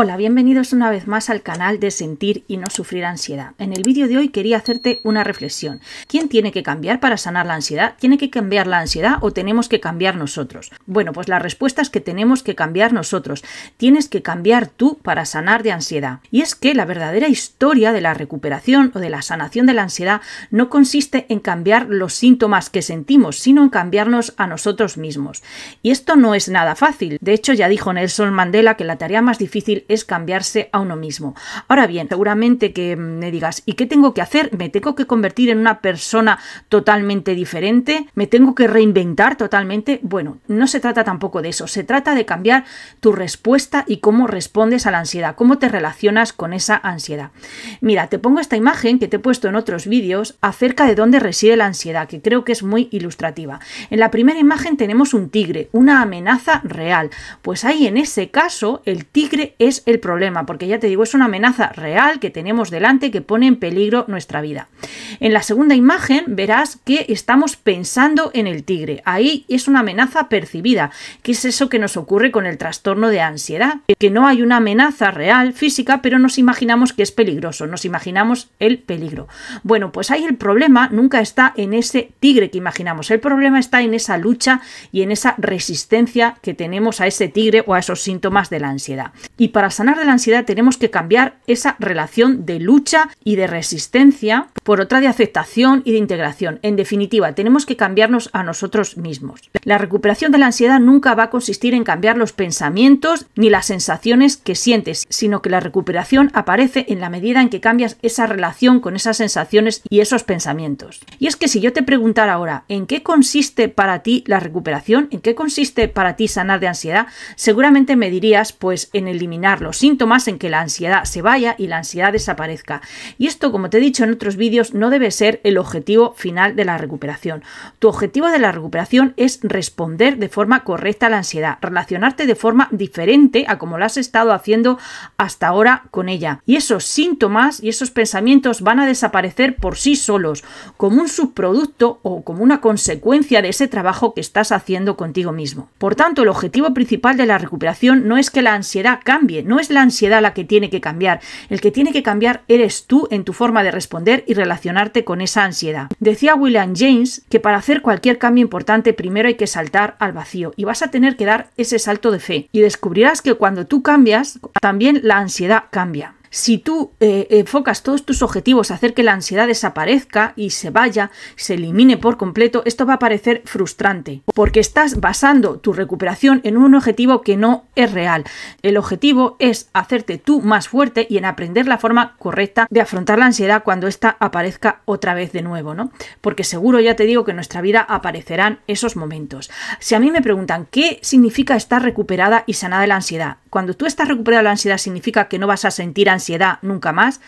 Hola, bienvenidos una vez más al canal de Sentir y no sufrir ansiedad. En el vídeo de hoy quería hacerte una reflexión. ¿Quién tiene que cambiar para sanar la ansiedad? ¿Tiene que cambiar la ansiedad o tenemos que cambiar nosotros? Bueno, pues la respuesta es que tenemos que cambiar nosotros. Tienes que cambiar tú para sanar de ansiedad. Y es que la verdadera historia de la recuperación o de la sanación de la ansiedad no consiste en cambiar los síntomas que sentimos, sino en cambiarnos a nosotros mismos. Y esto no es nada fácil. De hecho, ya dijo Nelson Mandela que la tarea más difícil es cambiarse a uno mismo. Ahora bien, seguramente que mm, me digas, ¿y qué tengo que hacer? ¿Me tengo que convertir en una persona totalmente diferente? ¿Me tengo que reinventar totalmente? Bueno, no se trata tampoco de eso, se trata de cambiar tu respuesta y cómo respondes a la ansiedad, cómo te relacionas con esa ansiedad. Mira, te pongo esta imagen que te he puesto en otros vídeos acerca de dónde reside la ansiedad, que creo que es muy ilustrativa. En la primera imagen tenemos un tigre, una amenaza real. Pues ahí en ese caso el tigre es el problema, porque ya te digo, es una amenaza real que tenemos delante que pone en peligro nuestra vida. En la segunda imagen verás que estamos pensando en el tigre. Ahí es una amenaza percibida, que es eso que nos ocurre con el trastorno de ansiedad, que no hay una amenaza real física, pero nos imaginamos que es peligroso, nos imaginamos el peligro. Bueno, pues ahí el problema nunca está en ese tigre que imaginamos, el problema está en esa lucha y en esa resistencia que tenemos a ese tigre o a esos síntomas de la ansiedad. Y para sanar de la ansiedad tenemos que cambiar esa relación de lucha y de resistencia por otra de aceptación y de integración. En definitiva, tenemos que cambiarnos a nosotros mismos. La recuperación de la ansiedad nunca va a consistir en cambiar los pensamientos ni las sensaciones que sientes, sino que la recuperación aparece en la medida en que cambias esa relación con esas sensaciones y esos pensamientos. Y es que si yo te preguntara ahora, ¿en qué consiste para ti la recuperación? ¿En qué consiste para ti sanar de ansiedad? Seguramente me dirías, pues en eliminar los síntomas en que la ansiedad se vaya y la ansiedad desaparezca. Y esto, como te he dicho en otros vídeos, no debe ser el objetivo final de la recuperación. Tu objetivo de la recuperación es responder de forma correcta a la ansiedad, relacionarte de forma diferente a como lo has estado haciendo hasta ahora con ella. Y esos síntomas y esos pensamientos van a desaparecer por sí solos, como un subproducto o como una consecuencia de ese trabajo que estás haciendo contigo mismo. Por tanto, el objetivo principal de la recuperación no es que la ansiedad cambie, no es la ansiedad la que tiene que cambiar. El que tiene que cambiar eres tú en tu forma de responder y relacionarte con esa ansiedad. Decía William James que para hacer cualquier cambio importante primero hay que saltar al vacío y vas a tener que dar ese salto de fe y descubrirás que cuando tú cambias también la ansiedad cambia. Si tú eh, enfocas todos tus objetivos a hacer que la ansiedad desaparezca y se vaya, se elimine por completo, esto va a parecer frustrante, porque estás basando tu recuperación en un objetivo que no es real. El objetivo es hacerte tú más fuerte y en aprender la forma correcta de afrontar la ansiedad cuando ésta aparezca otra vez de nuevo, ¿no? Porque seguro ya te digo que en nuestra vida aparecerán esos momentos. Si a mí me preguntan qué significa estar recuperada y sanada de la ansiedad, cuando tú estás recuperada de la ansiedad significa que no vas a sentir ansiedad ansiedad nunca más.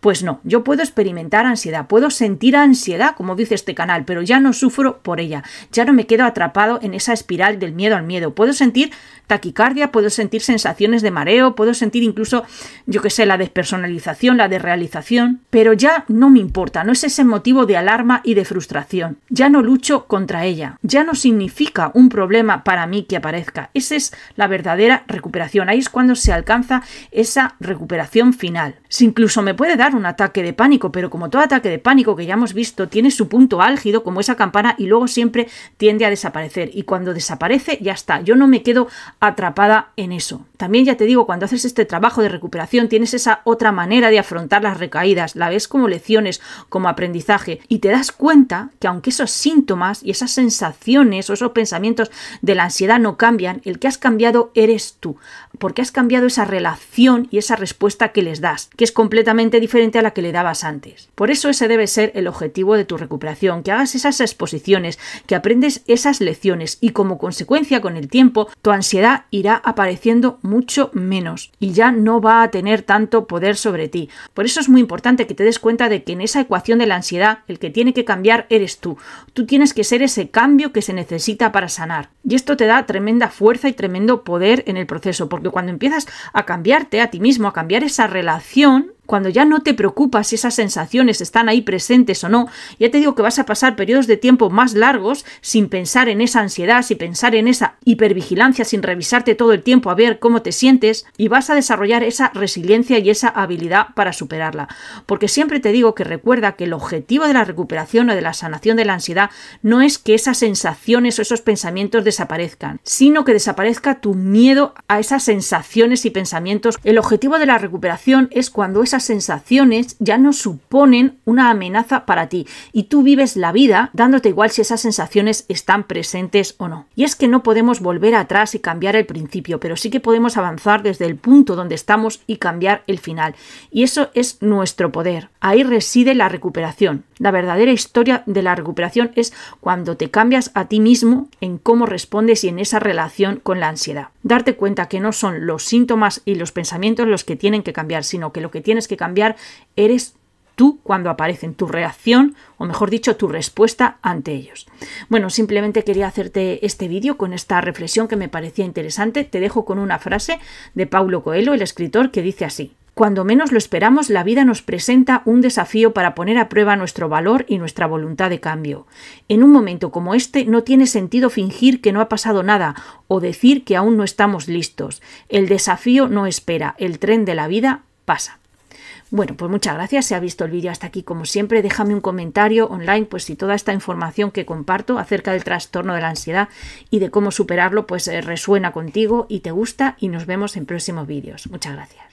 Pues no, yo puedo experimentar ansiedad, puedo sentir ansiedad, como dice este canal, pero ya no sufro por ella, ya no me quedo atrapado en esa espiral del miedo al miedo. Puedo sentir taquicardia, puedo sentir sensaciones de mareo, puedo sentir incluso, yo qué sé, la despersonalización, la desrealización, pero ya no me importa, no es ese motivo de alarma y de frustración. Ya no lucho contra ella, ya no significa un problema para mí que aparezca. Esa es la verdadera recuperación. Ahí es cuando se alcanza esa recuperación final. Si incluso me puede dar un ataque de pánico, pero como todo ataque de pánico que ya hemos visto, tiene su punto álgido como esa campana y luego siempre tiende a desaparecer. Y cuando desaparece, ya está. Yo no me quedo atrapada en eso. También ya te digo, cuando haces este trabajo de recuperación tienes esa otra manera de afrontar las recaídas, la ves como lecciones, como aprendizaje y te das cuenta que aunque esos síntomas y esas sensaciones o esos pensamientos de la ansiedad no cambian, el que has cambiado eres tú, porque has cambiado esa relación y esa respuesta que les das, que es completamente diferente a la que le dabas antes. Por eso ese debe ser el objetivo de tu recuperación, que hagas esas exposiciones, que aprendes esas lecciones y como consecuencia con el tiempo tu ansiedad irá apareciendo mucho menos y ya no va a tener tanto poder sobre ti. Por eso es muy importante que te des cuenta de que en esa ecuación de la ansiedad el que tiene que cambiar eres tú. Tú tienes que ser ese cambio que se necesita para sanar. Y esto te da tremenda fuerza y tremendo poder en el proceso, porque cuando empiezas a cambiarte a ti mismo, a cambiar esa relación, cuando ya no te preocupas si esas sensaciones están ahí presentes o no, ya te digo que vas a pasar periodos de tiempo más largos sin pensar en esa ansiedad, sin pensar en esa hipervigilancia, sin revisarte todo el tiempo a ver cómo te sientes y vas a desarrollar esa resiliencia y esa habilidad para superarla. Porque siempre te digo que recuerda que el objetivo de la recuperación o de la sanación de la ansiedad no es que esas sensaciones o esos pensamientos desaparezcan, sino que desaparezca tu miedo a esas sensaciones y pensamientos. El objetivo de la recuperación es cuando esas sensaciones ya no suponen una amenaza para ti y tú vives la vida dándote igual si esas sensaciones están presentes o no. Y es que no podemos volver atrás y cambiar el principio, pero sí que podemos avanzar desde el punto donde estamos y cambiar el final. Y eso es nuestro poder. Ahí reside la recuperación. La verdadera historia de la recuperación es cuando te cambias a ti mismo en cómo respondes y en esa relación con la ansiedad. Darte cuenta que no son los síntomas y los pensamientos los que tienen que cambiar, sino que lo que tienes que cambiar eres tú cuando aparecen, tu reacción o mejor dicho, tu respuesta ante ellos. Bueno, simplemente quería hacerte este vídeo con esta reflexión que me parecía interesante. Te dejo con una frase de Paulo Coelho, el escritor, que dice así. Cuando menos lo esperamos, la vida nos presenta un desafío para poner a prueba nuestro valor y nuestra voluntad de cambio. En un momento como este no tiene sentido fingir que no ha pasado nada o decir que aún no estamos listos. El desafío no espera, el tren de la vida pasa. Bueno, pues muchas gracias si ha visto el vídeo hasta aquí. Como siempre, déjame un comentario online, pues si toda esta información que comparto acerca del trastorno de la ansiedad y de cómo superarlo, pues eh, resuena contigo y te gusta y nos vemos en próximos vídeos. Muchas gracias.